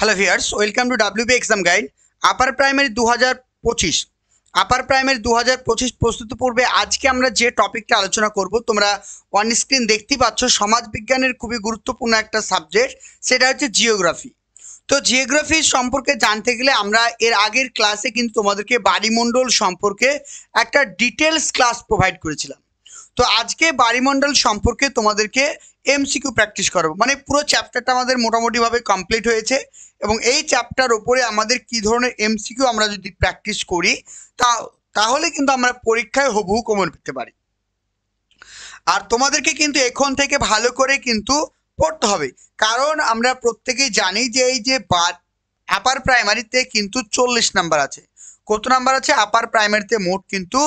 hello viewers welcome to WB exam guide upper primary দু হাজার পঁচিশ আপার প্রাইমারি দু হাজার পঁচিশ প্রস্তুত পূর্বে আজকে আমরা যে টপিকটা আলোচনা করব তোমরা অন স্ক্রিন দেখতেই পাচ্ছ সমাজবিজ্ঞানের খুবই গুরুত্বপূর্ণ একটা সাবজেক্ট সেটা হচ্ছে জিওগ্রাফি তো জিওগ্রাফি সম্পর্কে জানতে গেলে আমরা এর আগের ক্লাসে কিন্তু তোমাদেরকে বাড়িমণ্ডল সম্পর্কে একটা ডিটেলস ক্লাস প্রোভাইড করেছিলাম তো আজকে বাড়িমণ্ডল সম্পর্কে তোমাদেরকে এমসিকিউ প্র্যাকটিস করবো মানে পুরো চ্যাপ্টারটা আমাদের মোটামুটিভাবে কমপ্লিট হয়েছে এবং এই চ্যাপ্টার ওপরে আমাদের কি ধরনের এমসিকিউ আমরা যদি প্র্যাকটিস করি তা তাহলে কিন্তু আমরা পরীক্ষায় হবু কমন পেতে পারি আর তোমাদেরকে কিন্তু এখন থেকে ভালো করে কিন্তু পড়তে হবে কারণ আমরা প্রত্যেকেই জানি যে এই যে বাদ আপার প্রাইমারিতে কিন্তু চল্লিশ নাম্বার আছে কত নাম্বার আছে আপার প্রাইমারিতে মোট কিন্তু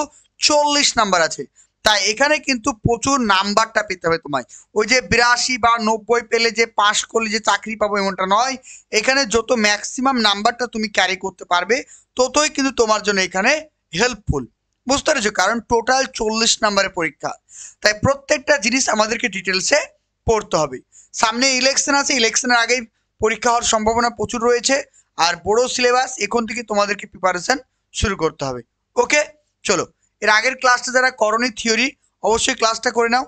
চল্লিশ নাম্বার আছে তাই এখানে কিন্তু প্রচুর নাম্বারটা পেতে হবে তোমায় ওই যে বিরাশি বা নব্বই পেলে যে পাশ করলে যে চাকরি পাবো এমনটা নয় এখানে যত ম্যাক্সিমাম নাম্বারটা তুমি ক্যারি করতে পারবে ততই কিন্তু তোমার জন্য এখানে হেল্পফুল বুঝতে পেরেছো কারণ টোটাল চল্লিশ নাম্বারের পরীক্ষা তাই প্রত্যেকটা জিনিস আমাদেরকে ডিটেলসে পড়তে হবে সামনে ইলেকশন আছে ইলেকশনের আগেই পরীক্ষা হওয়ার সম্ভাবনা প্রচুর রয়েছে আর বড় সিলেবাস এখন থেকে তোমাদেরকে প্রিপারেশন শুরু করতে হবে ওকে চলো এর আগের ক্লাসটা যারা করনি থিওরি অবশ্যই ক্লাসটা করে নাও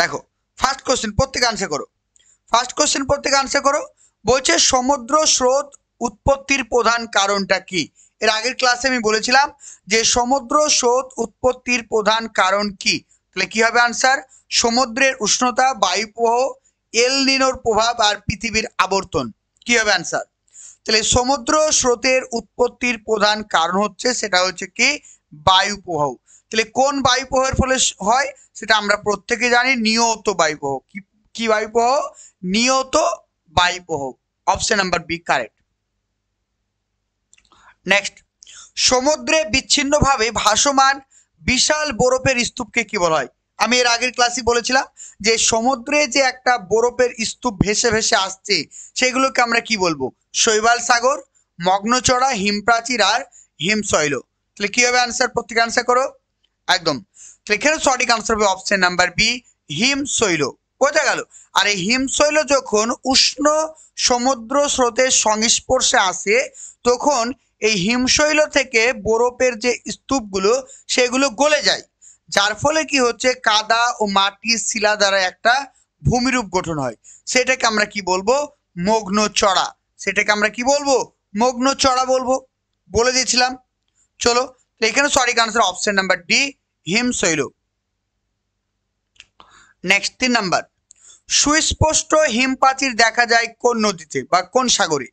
দেখো ফার্স্ট কোশ্চেন প্রত্যেক আনসার করো ফার্স্ট কোশ্চেন প্রত্যেক আনসার করো বলছে সমুদ্র স্রোত উৎপত্তির প্রধান কারণটা কি এর আগের ক্লাসে আমি বলেছিলাম যে সমুদ্র স্রোত উৎপত্তির প্রধান কারণ কি তাহলে কি হবে আনসার সমুদ্রের উষ্ণতা বায়ুপ্রবাহ এল নিনোর প্রভাব আর পৃথিবীর আবর্তন কি হবে আনসার তাহলে সমুদ্র স্রোতের উৎপত্তির প্রধান কারণ হচ্ছে সেটা হচ্ছে কি বায়ু প্রবাহ তাহলে কোন বায়ু প্রবাহের ফলে হয় সেটা আমরা প্রত্যেকে জানি নিয়ত বায়ু প্রবাহ কি বায়ু প্রবাহ নিয়ত বায়ু প্রবাহ option number B correct next সমুদ্রে বিচ্ছিন্নভাবে ভাসমান বিশাল বরফের স্তূপকে কি বলা হয় আমি এর আগের ক্লাসে বলেছিলাম যে সমুদ্রে যে একটা বরফের স্তূপ ভেসে ভেসে আসছে সেগুলোকে আমরা কি বলবো শৈবাল সাগর মগ্নচড়া হিমপ্রাচীর আর হিমশৈল তাহলে কি হবে আনসার প্রত্যেক আনসার করো একদম তাহলে এখানে সঠিক আনসার হবে অপশন নাম্বার বি হিমশৈল বোঝা গেল আর এই হিমশৈল যখন উষ্ণ সমুদ্র স্রোতের সংস্পর্শে আসে তখন এই হিমশৈল থেকে বরফের যে স্তূপগুলো সেগুলো গলে যায় যার ফলে কি হচ্ছে কাদা ও মাটি শিলা দ্বারা একটা ভূমিরূপ গঠন হয় সেটাকে আমরা কি বলবো মগ্ন চড়া সেটাকে আমরা কি বলবো মগ্ন চড়া বলবো বলে দিয়েছিলাম চলো এখানে সঠিক আনসার অপশন নাম্বার ডি হিমশৈল নেক্সট তিন নাম্বার সুস্পষ্ট হিমপাচির দেখা যায় কোন নদীতে বা কোন সাগরে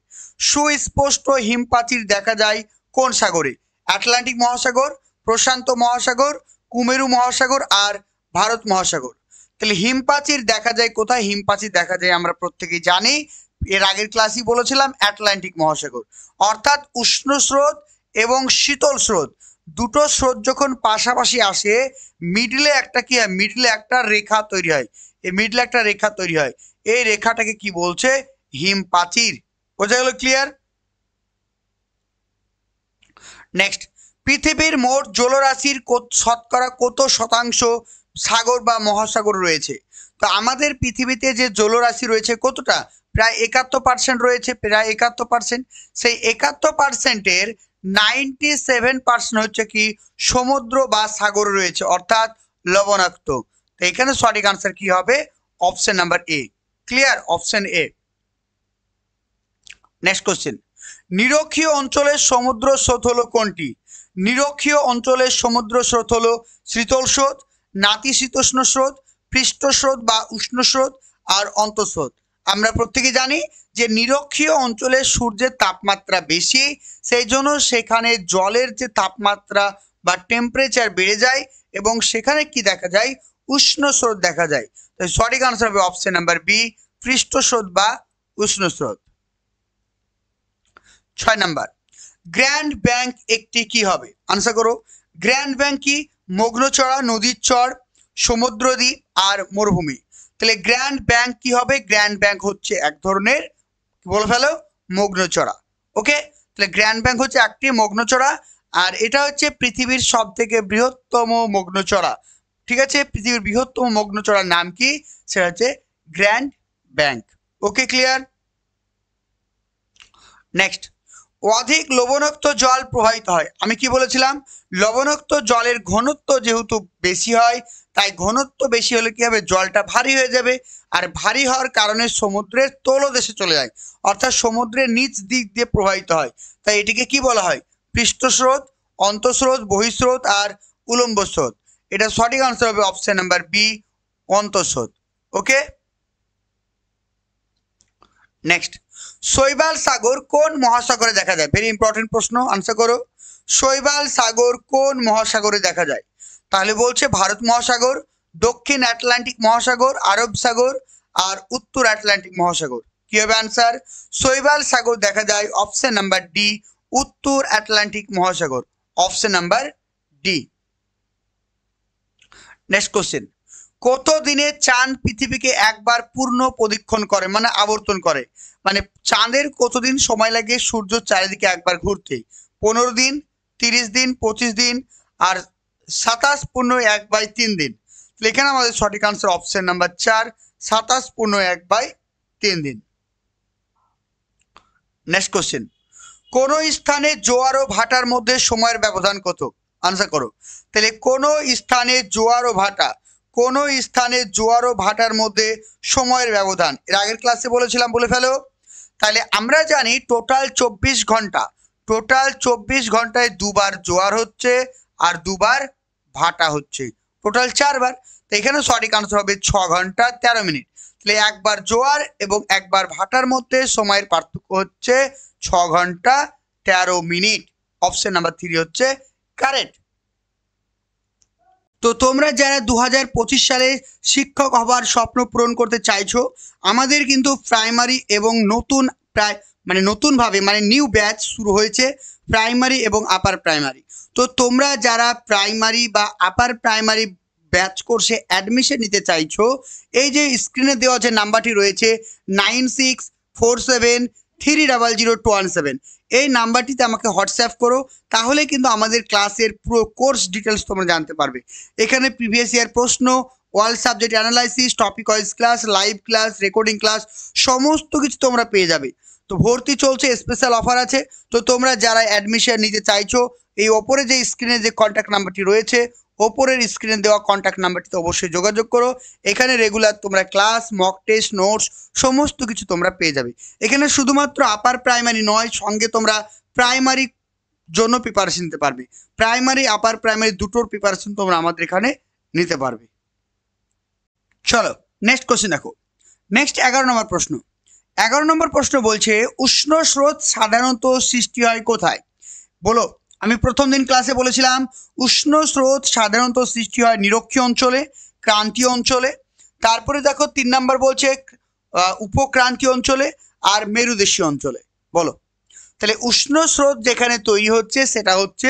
সুস্পষ্ট হিমপাচির দেখা যায় কোন সাগরে আটলান্টিক মহাসাগর প্রশান্ত মহাসাগর কুমেরু মহাসাগর আর ভারত মহাসাগর তাহলে হিমপাচির দেখা যায় কোথায় হিমপাচির দেখা যায় আমরা প্রত্যেকেই জানি এর আগের ক্লাসই বলেছিলাম অ্যাটলান্টিক মহাসাগর অর্থাৎ উষ্ণ স্রোত এবং শীতল স্রোত দুটো স্রোত যখন পাশাপাশি আসে মিডলে একটা কি হয় মিডলে একটা রেখা তৈরি হয় এই মিডলে একটা রেখা তৈরি হয় এই রেখাটাকে কি বলছে হিমপাচির বোঝা গেল ক্লিয়ার নেক্সট পৃথিবীর মোট জলরাশির শতকরা কত শতাংশ সাগর বা মহাসাগর রয়েছে তো আমাদের পৃথিবীতে যে জলরাশি রয়েছে কতটা প্রায় একাত্তর পার্সেন্ট রয়েছে প্রায় একাত্তর পার্সেন্ট সেই একাত্তর পার্সেন্টের নাইনটি সেভেন পার্সেন্ট হচ্ছে কি সমুদ্র বা সাগর রয়েছে অর্থাৎ লবণাক্ত তো এখানে সঠিক আনসার কি হবে option number A clear option A next question নিরক্ষীয় অঞ্চলের সমুদ্র স্রোত হলো কোনটি নিরক্ষীয় অঞ্চলের সমুদ্র স্রোত হল শীতল স্রোত নাতিশীতোষ্ণ স্রোত পৃষ্ঠস্রোত বা উষ্ণ স্রোত আর অন্তঃস্রোত আমরা প্রত্যেকে জানি যে নিরক্ষীয় অঞ্চলে সূর্যের তাপমাত্রা বেশি সেই জন্য সেখানে জলের যে তাপমাত্রা বা টেম্পারেচার বেড়ে যায় এবং সেখানে কি দেখা যায় উষ্ণ স্রোত দেখা যায় তো সঠিক আনসার হবে অপশন নাম্বার বি পৃষ্ঠস্রোত বা উষ্ণ স্রোত ছয় নাম্বার গ্র্যান্ড ব্যাংক একটি কি হবে আনসার করো গ্র্যান্ড ব্যাংক কি মগ্নচড়া নদীর চর সমুদ্র দ্বীপ আর মরুভূমি তাহলে গ্র্যান্ড ব্যাংক কি হবে গ্র্যান্ড ব্যাংক হচ্ছে এক ধরনের বলে ফেলো মগ্নচড়া ওকে তাহলে গ্র্যান্ড ব্যাংক হচ্ছে একটি মগ্নচড়া আর এটা হচ্ছে পৃথিবীর সব থেকে বৃহত্তম মগ্নচড়া ঠিক আছে পৃথিবীর বৃহত্তম মগ্নচড়ার নাম কি সেটা হচ্ছে grand bank okay clear next অধিক লবণাক্ত জল প্রবাহিত হয় আমি কি বলেছিলাম লবণাক্ত জলের ঘনত্ব যেহেতু বেশি হয় তাই ঘনত্ব বেশি হলে কী হবে জলটা ভারী হয়ে যাবে আর ভারী হওয়ার কারণে সমুদ্রের তলদেশে চলে যায় অর্থাৎ সমুদ্রের নিচ দিক দিয়ে প্রবাহিত হয় তাই এটিকে কি বলা হয় পৃষ্ঠস্রোত অন্তঃস্রোত বহিঃস্রোত আর উলম্ব স্রোত এটা সঠিক আনসার হবে অপশন নাম্বার বি অন্তঃস্রোত ওকে নেক্সট শৈবাল সাগর কোন মহাসাগরে দেখা যায় ভেরি ইম্পর্টেন্ট প্রশ্ন আনসার করো শৈবাল সাগর কোন মহাসাগরে দেখা যায় তাহলে বলছে ভারত মহাসাগর দক্ষিণ আটলান্টিক মহাসাগর আরব সাগর আর উত্তর আটলান্টিক মহাসাগর কি হবে আনসার শৈবাল সাগর দেখা যায় অপশন নাম্বার ডি উত্তর আটলান্টিক মহাসাগর option number D next question কত দিনে চাঁদ পৃথিবীকে একবার পূর্ণ প্রদীক্ষণ করে মানে আবর্তন করে মানে চাঁদের কতদিন সময় লাগে সূর্য চারিদিকে একবার ঘুরতে পনেরো দিন তিরিশ দিন পঁচিশ দিন আর সাতাশ পূর্ণ এক বাই তিন দিন এখানে আমাদের সঠিক আনসার অপশন নাম্বার চার সাতাশ পূর্ণ এক বাই তিন দিন নেক্সট কোশ্চেন কোন স্থানে জোয়ার ও ভাটার মধ্যে সময়ের ব্যবধান কত আনসার করো তাহলে কোন স্থানে জোয়ার ও ভাটা কোনো স্থানে জোয়ার ও ভাটার মধ্যে সময়ের ব্যবধান এর আগের ক্লাসে বলেছিলাম বলে ফেলো তাহলে আমরা জানি টোটাল চব্বিশ ঘন্টা টোটাল চব্বিশ ঘন্টায় দুবার জোয়ার হচ্ছে আর দুবার ভাটা হচ্ছে টোটাল চারবার তো এখানে সঠিক আনসার হবে ছ ঘন্টা ১৩ মিনিট তাহলে একবার জোয়ার এবং একবার ভাটার মধ্যে সময়ের পার্থক্য হচ্ছে ছ ঘন্টা ১৩ মিনিট অপশন নাম্বার থ্রি হচ্ছে কারেন্ট তো তোমরা যারা দু সালে শিক্ষক হবার স্বপ্ন পূরণ করতে চাইছো আমাদের কিন্তু প্রাইমারি এবং নতুন প্রায় মানে নতুনভাবে মানে নিউ ব্যাচ শুরু হয়েছে প্রাইমারি এবং আপার প্রাইমারি তো তোমরা যারা প্রাইমারি বা আপার প্রাইমারি ব্যাচ কোর্সে অ্যাডমিশন নিতে চাইছো এই যে স্ক্রিনে দেওয়া যে নাম্বারটি রয়েছে nine six four seven three double zero two one seven এই নাম্বারটিতে আমাকে হোয়াটসঅ্যাপ করো তাহলে কিন্তু আমাদের ক্লাসের পুরো কোর্স ডিটেলস তোমরা জানতে পারবে এখানে প্রিভিয়াস ইয়ার প্রশ্ন all subject analysis topic wise class live class recording class সমস্ত কিছু তোমরা পেয়ে যাবে তো ভর্তি চলছে স্পেশাল অফার আছে তো তোমরা যারা অ্যাডমিশন নিতে চাইছো এই ওপরে যে স্ক্রিনে যে কন্ট্যাক্ট নাম্বারটি রয়েছে ওপরের স্ক্রিনে দেওয়া কন্ট্যাক্ট নাম্বারটিতে অবশ্যই যোগাযোগ করো এখানে রেগুলার তোমরা ক্লাস মক টেস্ট নোটস সমস্ত কিছু তোমরা পেয়ে যাবে এখানে শুধুমাত্র আপার প্রাইমারি নয় সঙ্গে তোমরা প্রাইমারি জন্য প্রিপারেশন নিতে পারবে প্রাইমারি আপার প্রাইমারি দুটোর প্রিপারেশন তোমরা আমাদের এখানে নিতে পারবে চলো নেক্সট কোশ্চেন দেখো নেক্সট এগারো নম্বর প্রশ্ন এগারো নম্বর প্রশ্ন বলছে উষ্ণ স্রোত সাধারণত সৃষ্টি হয় কোথায় বলো আমি প্রথম দিন ক্লাসে বলেছিলাম উষ্ণ স্রোত সাধারণত সৃষ্টি হয় নিরক্ষীয় অঞ্চলে ক্রান্তীয় অঞ্চলে তারপরে দেখো তিন নাম্বার বলছে উপক্রান্তীয় অঞ্চলে আর মেরুদেশীয় অঞ্চলে বলো তাহলে উষ্ণ স্রোত যেখানে তৈরি হচ্ছে সেটা হচ্ছে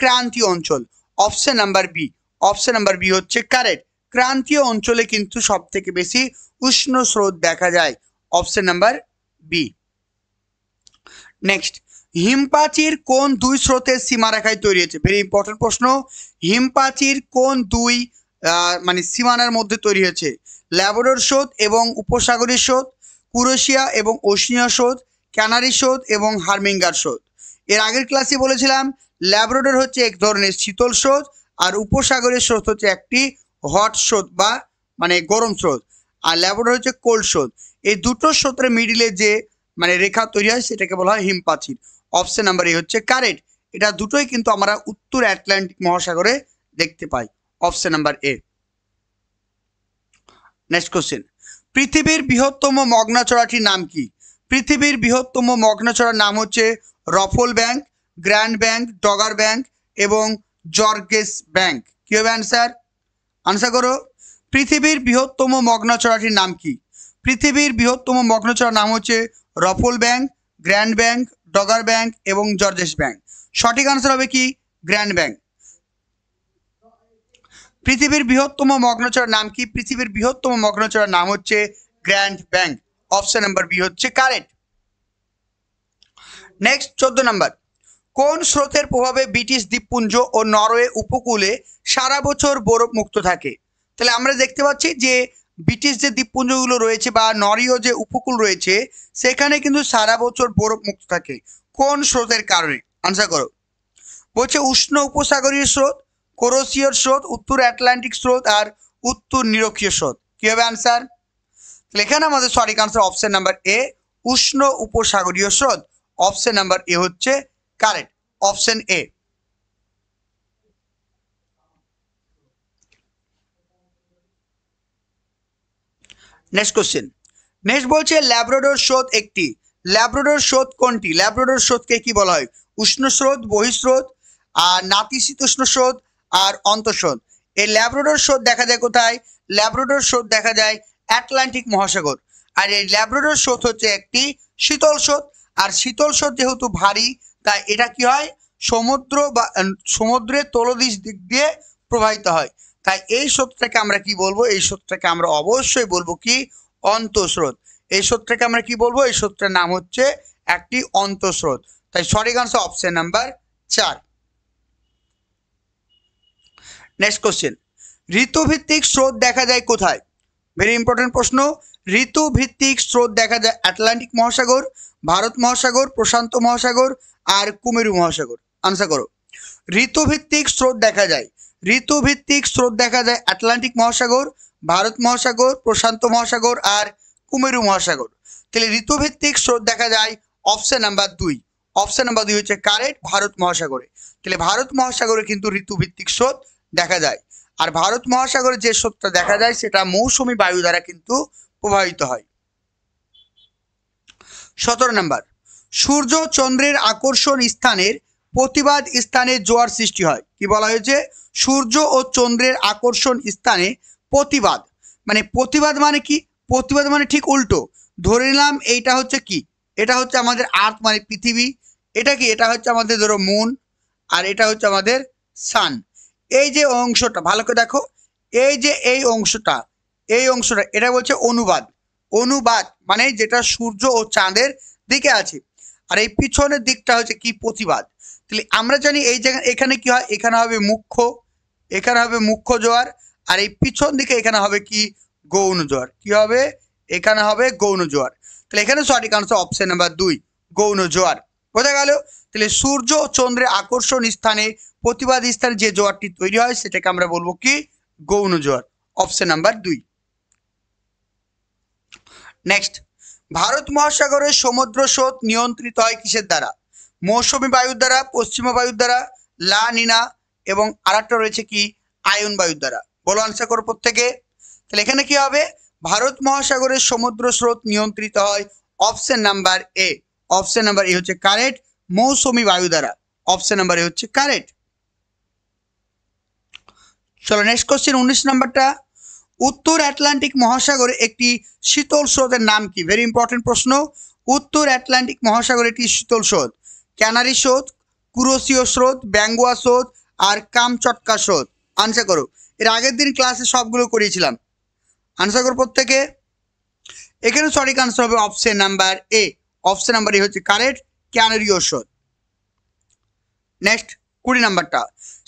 ক্রান্তীয় অঞ্চল option number B option number B হচ্ছে কারেক্ট ক্রান্তীয় অঞ্চলে কিন্তু সব থেকে বেশি উষ্ণ স্রোত দেখা যায় অপশন নাম্বার বি নেক্সট হিমপাচির কোন দুই স্রোতের সীমারেখায় তৈরি হয়েছে ভেরি ইম্পর্টেন্ট প্রশ্ন হিমপাচির কোন দুই মানে সীমানার মধ্যে তৈরি হয়েছে ল্যাবরের স্রোত এবং উপসাগরীয় স্রোত কুরোশিয়া এবং ওশিয়া স্রোত ক্যানারি স্রোত এবং হারমিঙ্গার স্রোত এর আগের ক্লাসে বলেছিলাম ল্যাবরেডর হচ্ছে এক ধরনের শীতল স্রোত আর উপসাগরের স্রোত হচ্ছে একটি হট স্রোত বা মানে গরম স্রোত আর ল্যাবরেডর হচ্ছে কোল্ড স্রোত এই দুটো স্রোতের মিডিলে যে মানে রেখা তৈরি হয় সেটাকে বলা হয় হিমপাচির অপশন নাম্বার এ হচ্ছে কারেন্ট এটা দুটোই কিন্তু আমরা উত্তর অ্যাটলান্টিক মহাসাগরে দেখতে পাই option number A next question পৃথিবীর বৃহত্তম মগ্নাচড়াটির নাম কি পৃথিবীর বৃহত্তম মগ্নাচড়ার নাম হচ্ছে রফল bank grand bank dogger bank এবং জর্গেস ব্যাংক কি হবে অ্যান্সার আনসার করো পৃথিবীর বৃহত্তম মগ্নাচড়াটির নাম কি পৃথিবীর বৃহত্তম মগ্নাচড়ার নাম হচ্ছে রফল bank grand bank dogger bank এবং জর্জেস ব্যাংক সঠিক আনসার হবে কি গ্র্যান্ড ব্যাংক পৃথিবীর বৃহত্তম মগ্নচড়ার নাম কি পৃথিবীর বৃহত্তম মগ্নচড়ার নাম হচ্ছে grand bank option number B হচ্ছে কারেন্ট নেক্সট চোদ্দ নাম্বার কোন স্রোতের প্রভাবে ব্রিটিশ দ্বীপপুঞ্জ ও নরওয়ে উপকূলে সারা বছর বরফ মুক্ত থাকে তাহলে আমরা দেখতে পাচ্ছি যে ব্রিটিশ যে দ্বীপপুঞ্জগুলো রয়েছে বা নরীয় যে উপকূল রয়েছে সেখানে কিন্তু সারা বছর বরফ মুক্ত থাকে কোন স্রোতের কারণে আনসার করো বলছে উষ্ণ উপসাগরীয় স্রোত কোরোসীয় স্রোত উত্তর অ্যাটলান্টিক স্রোত আর উত্তর নিরক্ষীয় স্রোত কি হবে আনসার এখানে আমাদের সঠিক আনসার অপশন নাম্বার এ উষ্ণ উপসাগরীয় স্রোত অপশন নাম্বার এ হচ্ছে correct option A next question next বলছে ল্যাব্রোডোর স্রোত একটি ল্যাব্রোডোর স্রোত কোনটি ল্যাব্রোডোর স্রোতকে কি বলা হয় উষ্ণ স্রোত বহিঃস্রোত আর নাতিশীতোষ্ণ স্রোত আর অন্তঃস্রোত এই ল্যাব্রোডোর স্রোত দেখা যায় কোথায় ল্যাব্রোডোর স্রোত দেখা যায় অ্যাটলান্টিক মহাসাগর আর এই ল্যাব্রোডোর স্রোত হচ্ছে একটি শীতল স্রোত আর শীতল স্রোত যেহেতু ভারী তাই এটা কি হয় সমুদ্র বা সমুদ্রের তলদেশ দিক দিয়ে প্রবাহিত হয় তাই এই স্রোতটাকে আমরা কি বলবো এই স্রোতটাকে আমরা অবশ্যই বলবো কি অন্তঃস্রোত এই স্রোতটাকে আমরা কি বলবো এই স্রোতটার নাম হচ্ছে একটি অন্তঃস্রোত তাই সঠিক আনসার অপশন নাম্বার চার নেক্সট কোশ্চেন ঋতুভিত্তিক স্রোত দেখা যায় কোথায় ভেরি ইম্পর্টেন্ট প্রশ্ন ঋতুভিত্তিক স্রোত দেখা যায় আটলান্টিক মহাসাগর ভারত মহাসাগর প্রশান্ত মহাসাগর আর কুমেরু মহাসাগর আনসার করো ঋতুভিত্তিক স্রোত দেখা যায় ঋতুভিত্তিক স্রোত দেখা যায় আটলান্টিক মহাসাগর ভারত মহাসাগর প্রশান্ত মহাসাগর আর কুমেরু মহাসাগর তাহলে ঋতুভিত্তিক স্রোত দেখা যায় অপশন নাম্বার দুই অপশন নাম্বার দুই হচ্ছে কারেন্ট ভারত মহাসাগরে তাহলে ভারত মহাসাগরে কিন্তু ঋতুভিত্তিক স্রোত দেখা যায় আর ভারত মহাসাগরে যে স্রোতটা দেখা যায় সেটা মৌসুমি বায়ু দ্বারা কিন্তু প্রভাবিত হয় সতেরো নম্বর সূর্য চন্দ্রের আকর্ষণ স্থানের প্রতিবাদ স্থানে জোয়ার সৃষ্টি হয় কি বলা হয়েছে সূর্য ও চন্দ্রের আকর্ষণ স্থানে প্রতিবাদ মানে প্রতিবাদ মানে কি প্রতিবাদ মানে ঠিক উল্টো ধরে নিলাম এইটা হচ্ছে কি এটা হচ্ছে আমাদের আর্থ মানে পৃথিবী এটা কি এটা হচ্ছে আমাদের ধরো মুন আর এটা হচ্ছে আমাদের সান এই যে অংশটা ভালো করে দেখো এই যে এই অংশটা এই অংশটা এটা বলছে অনুবাদ অনুবাদ মানে যেটা সূর্য ও চাঁদের দিকে আছে আর এই পিছনের দিকটা হচ্ছে কি প্রতিবাদ তাহলে আমরা জানি এই জায়গা এখানে কি হয় এখানে হবে মুখ্য এখানে হবে মুখ্য জোয়ার আর এই পিছন দিকে এখানে হবে কি গৌণ জোয়ার কি হবে এখানে হবে গৌণ জোয়ার তাহলে এখানে সঠিক আনসার অপশন নাম্বার দুই গৌণ জোয়ার বোঝা গেল তাহলে সূর্য চন্দ্রের আকর্ষণ স্থানে প্রতিবাদ স্থানে যে জোয়ারটি তৈরি হয় সেটাকে আমরা বলবো কি গৌণ জোয়ার অপশন নাম্বার দুই নেক্সট ভারত মহাসাগরের সমুদ্র স্রোত নিয়ন্ত্রিত হয় কিসের দ্বারা মৌসুমি বায়ুর দ্বারা পশ্চিমা বায়ুর দ্বারা লা নিনা এবং আরেকটা রয়েছে কি আয়ন বায়ুর দ্বারা বলো আনসার করো প্রত্যেকে তাহলে এখানে কি হবে ভারত মহাসাগরের সমুদ্র স্রোত নিয়ন্ত্রিত হয় option number A option number A হচ্ছে কারেক্ট মৌসুমি বায়ু দ্বারা অপশন নাম্বার এ হচ্ছে কারেক্ট চলো নেক্সট কোশ্চেন উনিশ নাম্বারটা উত্তর আটলান্টিক মহাসাগরে একটি শীতল স্রোতের নাম কি ভেরি ইম্পর্টেন্ট প্রশ্ন উত্তর অ্যাটলান্টিক মহাসাগরে একটি শীতল স্রোত ক্যানারি স্রোত কুরোসীয় স্রোত ব্যাঙ্গুয়া স্রোত আর কামচটকা স্রোত আনসার করো এর আগের দিন ক্লাসে সবগুলো করিয়েছিলাম আনসার করো প্রত্যেকে এখানে সঠিক আনসার হবে option number A option number A হচ্ছে কারেক্ট ক্যানারি স্রোত নেক্সট কুড়ি নাম্বারটা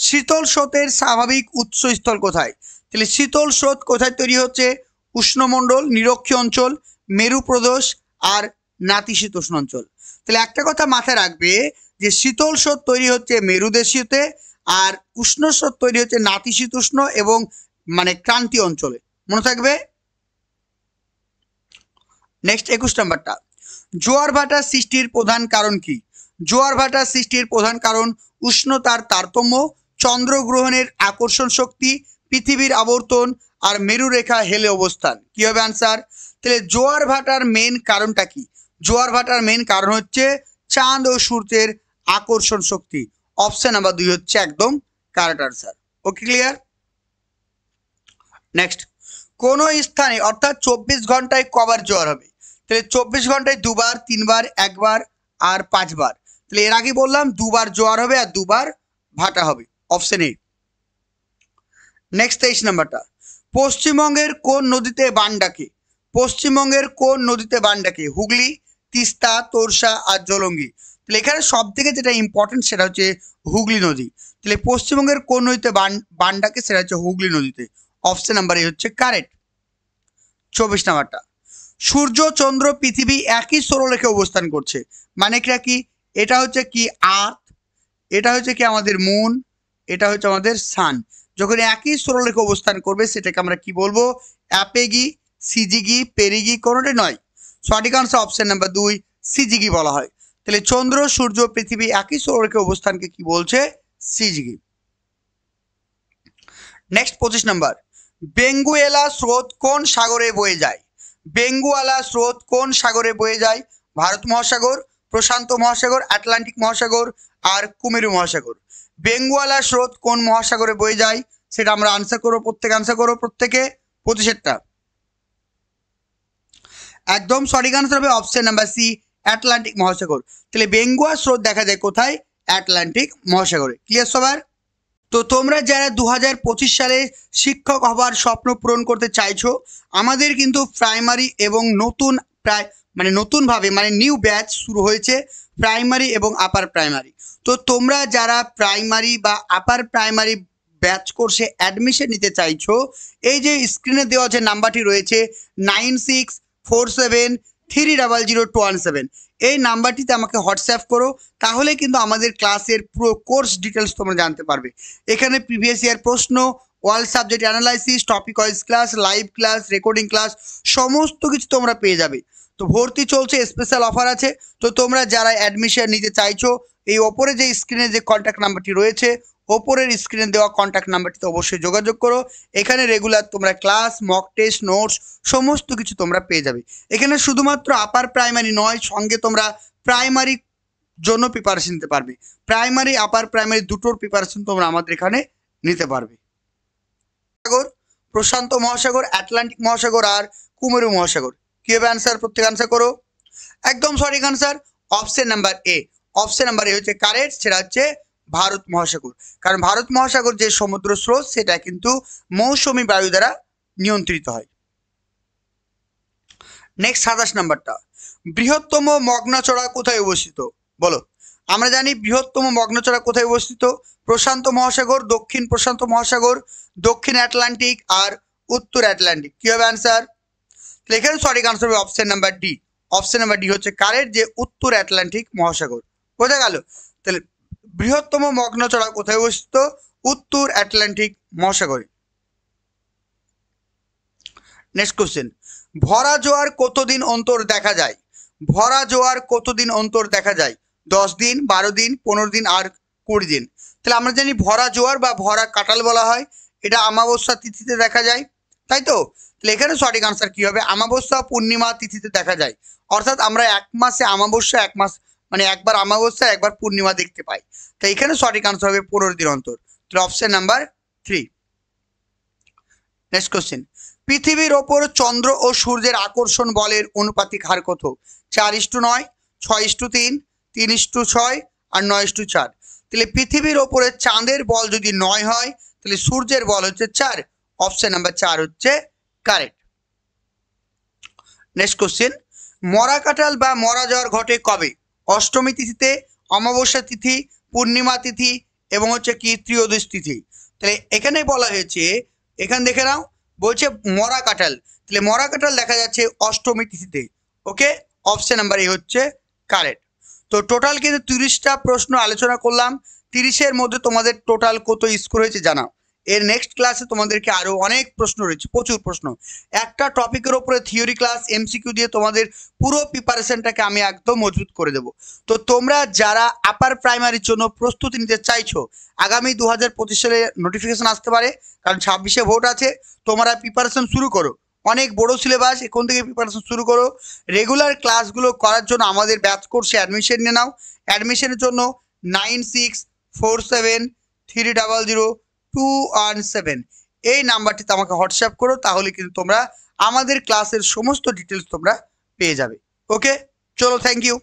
শীতল স্রোতের স্বাভাবিক উৎসস্থল কোথায় তাহলে শীতল স্রোত কোথায় তৈরি হচ্ছে উষ্ণমণ্ডল নিরক্ষীয় অঞ্চল মেরু প্রদেশ আর নাতিশীতোষ্ণ অঞ্চল তাহলে একটা কথা মাথায় রাখবে যে শীতল স্রোত তৈরি হচ্ছে মেরুদেশীয়তে আর উষ্ণ স্রোত তৈরি হচ্ছে নাতিশীতোষ্ণ এবং মানে ক্রান্তি অঞ্চলে মনে থাকবে নেক্সট একুশ নম্বরটা জোয়ার ভাটা সৃষ্টির প্রধান কারণ কি জোয়ার ভাটা সৃষ্টির প্রধান কারণ উষ্ণতার তারতম্য চন্দ্রগ্রহণের আকর্ষণ শক্তি পৃথিবীর আবর্তন আর মেরুরেখা হেলে অবস্থান কি হবে আনসার তাহলে জোয়ার ভাটার মেন কারণটা কি জোয়ার ভাটার মেন কারণ হচ্ছে চাঁদ ও সূর্যের আকর্ষণ শক্তি অপশন নাম্বার দুই হচ্ছে একদম correct answer okay clear next কোন স্থানে অর্থাৎ চব্বিশ ঘন্টায় কবার জোয়ার হবে তাহলে চব্বিশ ঘন্টায় দুবার তিনবার একবার আর পাঁচবার তাহলে এর আগে বললাম দুবার জোয়ার হবে আর দুবার ভাটা হবে অপশন এ নেক্সট তেইশ নাম্বারটা পশ্চিমবঙ্গের কোন নদীতে বান ডাকে পশ্চিমবঙ্গের কোন নদীতে বান ডাকে হুগলি তিস্তা তোরসা আর জলঙ্গি তাহলে এখানে সব থেকে যেটা ইম্পর্টেন্ট সেটা হচ্ছে হুগলি নদী তাহলে পশ্চিমবঙ্গের কোন নদীতে বান ডাকে সেটা হচ্ছে হুগলি নদীতে অপশন নাম্বার এ হচ্ছে কারেক্ট চব্বিশ নাম্বারটা সূর্য চন্দ্র পৃথিবী একই সরলরেখে অবস্থান করছে মানে এটা কি এটা হচ্ছে কি আর্থ এটা হচ্ছে কি আমাদের মুন এটা হচ্ছে আমাদের সান যখন একই সরলরেখে অবস্থান করবে সেটাকে আমরা কি বলবো অ্যাপেগি সিজিগি পেরিগি কোনোটাই নয় সঠিক আনসার অপশন নাম্বার দুই সিজিগি বলা হয় তাহলে চন্দ্র সূর্য পৃথিবী একই সৌরকে অবস্থানকে কি বলছে সিজিগি নেক্সট পঁচিশ নম্বর বেঙ্গুয়েলা স্রোত কোন সাগরে বয়ে যায় বেঙ্গুয়ালা স্রোত কোন সাগরে বয়ে যায় ভারত মহাসাগর প্রশান্ত মহাসাগর আটলান্টিক মহাসাগর আর কুমেরু মহাসাগর বেঙ্গুয়ালা স্রোত কোন মহাসাগরে বয়ে যায় সেটা আমরা আনসার করবো প্রত্যেক আনসার করবো প্রত্যেকে পঁচিশেরটা একদম সঠিক আনসার হবে অপশন নাম্বার সি অ্যাটলান্টিক মহাসাগর তাহলে বেঙ্গুয়া স্রোত দেখা যায় কোথায় অ্যাটলান্টিক মহাসাগরে ক্লিয়ার সবার তো তোমরা যারা দু সালে শিক্ষক হবার স্বপ্ন পূরণ করতে চাইছো আমাদের কিন্তু প্রাইমারি এবং নতুন প্রায় মানে নতুনভাবে মানে নিউ ব্যাচ শুরু হয়েছে প্রাইমারি এবং আপার প্রাইমারি তো তোমরা যারা প্রাইমারি বা আপার প্রাইমারি ব্যাচ কোর্সে অ্যাডমিশন নিতে চাইছো এই যে স্ক্রিনে দেওয়া যে নাম্বারটি রয়েছে nine six four seven three double zero two one seven এই নাম্বারটিতে আমাকে হোয়াটসঅ্যাপ করো তাহলে কিন্তু আমাদের ক্লাসের পুরো কোর্স ডিটেলস তোমরা জানতে পারবে এখানে প্রিভিয়াস ইয়ার প্রশ্ন all subject analysis topic wise class live class recording class সমস্ত কিছু তোমরা পেয়ে যাবে তো ভর্তি চলছে স্পেশাল অফার আছে তো তোমরা যারা অ্যাডমিশন নিতে চাইছো এই ওপরে যে স্ক্রিনে যে কন্ট্যাক্ট নাম্বারটি রয়েছে ওপরের স্ক্রিনে দেওয়া কন্ট্যাক্ট নাম্বারটিতে অবশ্যই যোগাযোগ করো এখানে রেগুলার তোমরা ক্লাস মক টেস্ট নোটস সমস্ত কিছু তোমরা পেয়ে যাবে এখানে শুধুমাত্র আপার প্রাইমারি নয় সঙ্গে তোমরা প্রাইমারি জন্য প্রিপারেশন নিতে পারবে প্রাইমারি আপার প্রাইমারি দুটোর প্রিপারেশন তোমরা আমাদের এখানে নিতে পারবে সাগর প্রশান্ত মহাসাগর অ্যাটলান্টিক মহাসাগর আর কুমেরু মহাসাগর কীভাবে অ্যান্সার প্রত্যেক অ্যান্সার করো একদম সঠিক answer option number A option number A হচ্ছে কারেক্ট সেটা হচ্ছে ভারত মহাসাগর কারণ ভারত মহাসাগর যে সমুদ্র স্রোত সেটা কিন্তু মৌসুমি বায়ু দ্বারা নিয়ন্ত্রিত হয় নেক্সট সাতাশ নাম্বারটা বৃহত্তম মগ্নাচড়া কোথায় অবস্থিত বলো আমরা জানি বৃহত্তম মগ্নচড়া কোথায় অবস্থিত প্রশান্ত মহাসাগর দক্ষিণ প্রশান্ত মহাসাগর দক্ষিণ আটলান্টিক আর উত্তর আটলান্টিক কি হবে অ্যান্সার এখানে সঠিক আনসার হবে option number D option number D হচ্ছে কারের যে উত্তর আটলান্টিক মহাসাগর বোঝা গেল তাহলে বৃহত্তম মগ্নচড়া কোথায় অবস্থিত উত্তর আটলান্টিক মহাসাগরে নেক্সট কোশ্চেন ভরা জোয়ার কতদিন অন্তর দেখা যায় ভরা জোয়ার কতদিন অন্তর দেখা যায় দশ দিন বারো দিন পনেরো দিন আর কুড়ি দিন তাহলে আমরা জানি ভরা জোয়ার বা ভরা কাটাল বলা হয় এটা আমাবস্যা তিথিতে দেখা যায় তাই তো তাহলে এখানে সঠিক আনসার কি হবে আমাবস্যা পূর্ণিমা তিথিতে দেখা যায় অর্থাৎ আমরা এক মাসে আমাবস্যা এক মাস মানে একবার অমাবস্যা একবার পূর্ণিমা দেখতে পাই তো এখানে সঠিক আনসার হবে পনেরো দিন অন্তর তাহলে option number three next question পৃথিবীর ওপর চন্দ্র ও সূর্যের আকর্ষণ বলের অনুপাতিক হার কত চার ইস্টু নয় ছয় ইস্টু তিন তিন ইস্টু ছয় আর নয় ইস্টু চার তাহলে পৃথিবীর ওপরে চাঁদের বল যদি নয় হয় তাহলে সূর্যের বল হচ্ছে চার অপশন নাম্বার চার হচ্ছে কারেক্ট নেক্সট কোশ্চেন মরা কাটাল বা মরা জ্বর ঘটে কবে অষ্টমী তিথিতে অমাবস্যা তিথি পূর্ণিমা তিথি এবং হচ্ছে কি ত্রিয়োদশ তিথি তাহলে এখানে বলা হয়েছে এখান দেখে নাও বলছে মরা কাঁঠাল তাহলে মরা কাঁঠাল দেখা যাচ্ছে অষ্টমী তিথিতে ওকে অপশন নাম্বার এ হচ্ছে কারেক্ট তো টোটাল কিন্তু তিরিশটা প্রশ্ন আলোচনা করলাম তিরিশের মধ্যে তোমাদের টোটাল কত স্কোর হয়েছে জানাও এর নেক্সট ক্লাসে তোমাদেরকে আরও অনেক প্রশ্ন রয়েছে প্রচুর প্রশ্ন একটা টপিকের ওপরে থিওরি ক্লাস এমসিকিউ দিয়ে তোমাদের পুরো প্রিপারেশনটাকে আমি একদম মজবুত করে দেব তো তোমরা যারা আপার প্রাইমারির জন্য প্রস্তুতি নিতে চাইছো আগামী দু হাজার সালে নোটিফিকেশন আসতে পারে কারণ ছাব্বিশে ভোট আছে তোমরা প্রিপারেশন শুরু করো অনেক বড় সিলেবাস এখন থেকে প্রিপারেশন শুরু করো রেগুলার ক্লাসগুলো করার জন্য আমাদের ব্যাচ কোর্সে অ্যাডমিশন নিয়ে নাও অ্যাডমিশনের জন্য nine six four seven three double zero two one seven এই নাম্বারটিতে আমাকে হোয়াটসঅ্যাপ করো তাহলে কিন্তু তোমরা আমাদের ক্লাসের সমস্ত ডিটেলস তোমরা পেয়ে যাবে ওকে চলো থ্যাংক ইউ